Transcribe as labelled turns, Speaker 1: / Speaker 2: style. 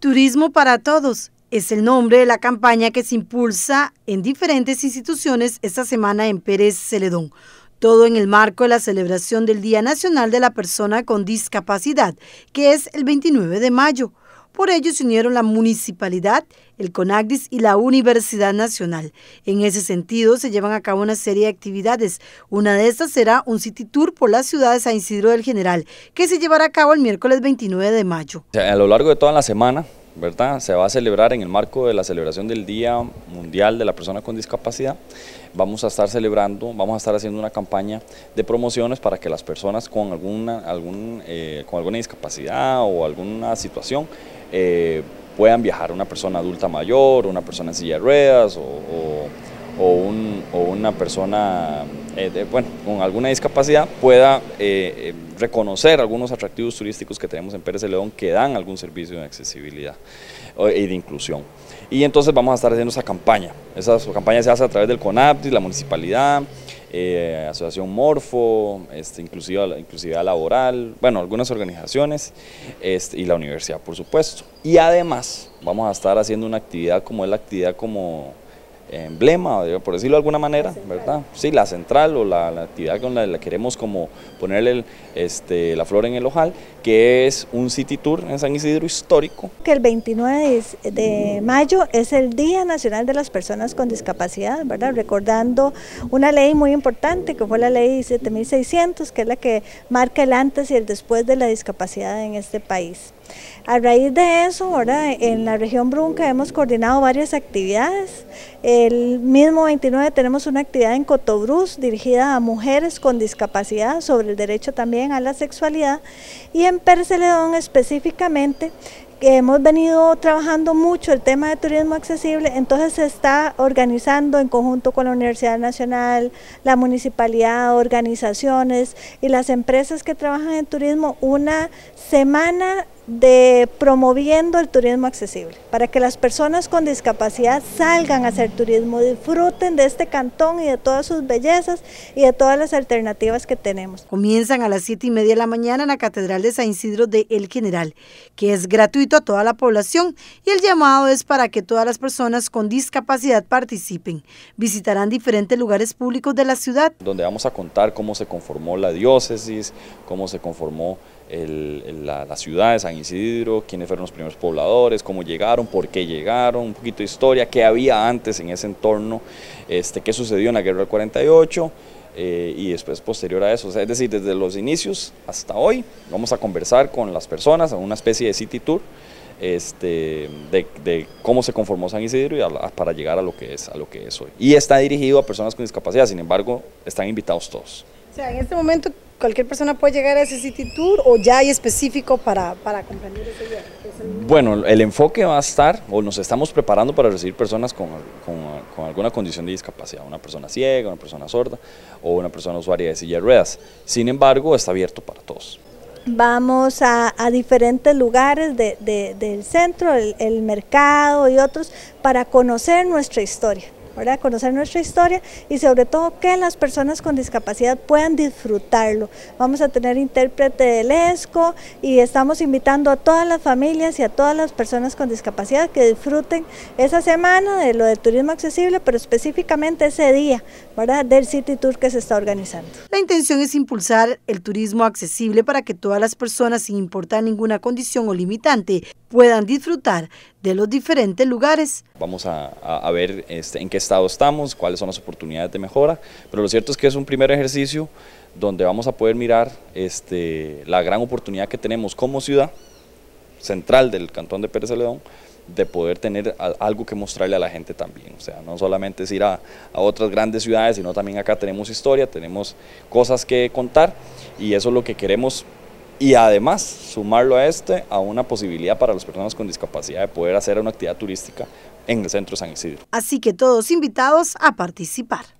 Speaker 1: Turismo para Todos es el nombre de la campaña que se impulsa en diferentes instituciones esta semana en Pérez Celedón. Todo en el marco de la celebración del Día Nacional de la Persona con Discapacidad, que es el 29 de mayo. Por ello se unieron la municipalidad, el CONACDIS y la Universidad Nacional. En ese sentido, se llevan a cabo una serie de actividades. Una de estas será un city tour por las ciudades de San Isidro del General, que se llevará a cabo el miércoles 29 de mayo.
Speaker 2: A lo largo de toda la semana ¿verdad? Se va a celebrar en el marco de la celebración del Día Mundial de la Persona con Discapacidad. Vamos a estar celebrando, vamos a estar haciendo una campaña de promociones para que las personas con alguna, algún, eh, con alguna discapacidad o alguna situación eh, puedan viajar. Una persona adulta mayor, una persona en silla de ruedas o, o una persona eh, bueno, con alguna discapacidad pueda eh, eh, reconocer algunos atractivos turísticos que tenemos en Pérez de León que dan algún servicio de accesibilidad y de inclusión. Y entonces vamos a estar haciendo esa campaña. Esa campaña se hace a través del CONAPTIS, la municipalidad, Asociación Morfo, este, inclusiva, inclusividad laboral, bueno, algunas organizaciones este, y la universidad, por supuesto. Y además vamos a estar haciendo una actividad como es la actividad como emblema, por decirlo de alguna manera, ¿verdad? Sí, la central o la, actividad con la que queremos como ponerle este, la flor en el ojal, que es un City Tour en San Isidro histórico.
Speaker 3: Que el 29 de mayo es el Día Nacional de las Personas con Discapacidad, ¿verdad? Recordando una ley muy importante que fue la ley 7600, que es la que marca el antes y el después de la discapacidad en este país. A raíz de eso, ahora en la región Brunca hemos coordinado varias actividades. El mismo 29 tenemos una actividad en Cotobruz dirigida a mujeres con discapacidad sobre el derecho también a la sexualidad y en Perceledón específicamente que hemos venido trabajando mucho el tema de turismo accesible, entonces se está organizando en conjunto con la Universidad Nacional, la municipalidad, organizaciones y las empresas que trabajan en turismo una semana de promoviendo el turismo accesible, para que las personas con discapacidad salgan a hacer turismo, disfruten de este cantón y de todas sus bellezas y de todas las alternativas que tenemos.
Speaker 1: Comienzan a las 7 y media de la mañana en la Catedral de San Isidro de El General, que es gratuito a toda la población y el llamado es para que todas las personas con discapacidad participen. Visitarán diferentes lugares públicos de la ciudad.
Speaker 2: Donde vamos a contar cómo se conformó la diócesis, cómo se conformó el, la, ciudad de San Isidro, quiénes fueron los primeros pobladores, cómo llegaron, por qué llegaron, un poquito de historia, qué había antes en ese entorno, este, qué sucedió en la guerra del 48 eh, y después posterior a eso. es decir, desde los inicios hasta hoy vamos a conversar con las personas una especie de city tour. Este, de, cómo se conformó San Isidro y para llegar a lo, que es, a lo que es hoy. Y está dirigido a personas con discapacidad, sin embargo, están invitados todos.
Speaker 1: O sea, en este momento, ¿Cualquier persona puede llegar a ese City Tour o ya hay específico para, para comprender ese
Speaker 2: Bueno, el enfoque va a estar, o nos estamos preparando para recibir personas con, con, alguna condición de discapacidad, una persona ciega, una persona sorda o una persona usuaria de silla de ruedas. Sin embargo, está abierto para todos.
Speaker 3: Vamos a, diferentes lugares del centro, el mercado y otros, para conocer nuestra historia conocer nuestra historia y sobre todo que las personas con discapacidad puedan disfrutarlo. Vamos a tener intérprete del ESCO y estamos invitando a todas las familias y a todas las personas con discapacidad que disfruten esa semana de lo del turismo accesible, pero específicamente ese día del City Tour que se está organizando. La intención es impulsar
Speaker 1: el turismo accesible para que todas las personas, sin importar ninguna condición o limitante, puedan disfrutar de los diferentes lugares.
Speaker 2: Vamos a, ver este, en qué estado estamos, cuáles son las oportunidades de mejora, pero lo cierto es que es un primer ejercicio donde vamos a poder mirar este, la gran oportunidad que tenemos como ciudad central del Cantón de Pérez León de poder tener algo que mostrarle a la gente también. O sea, no solamente es ir a, a, otras grandes ciudades, sino también acá tenemos historia, tenemos cosas que contar y eso es lo que queremos y además sumarlo a este a una posibilidad para las personas con discapacidad de poder hacer una actividad turística en el centro San Isidro.
Speaker 1: Así que todos invitados a participar.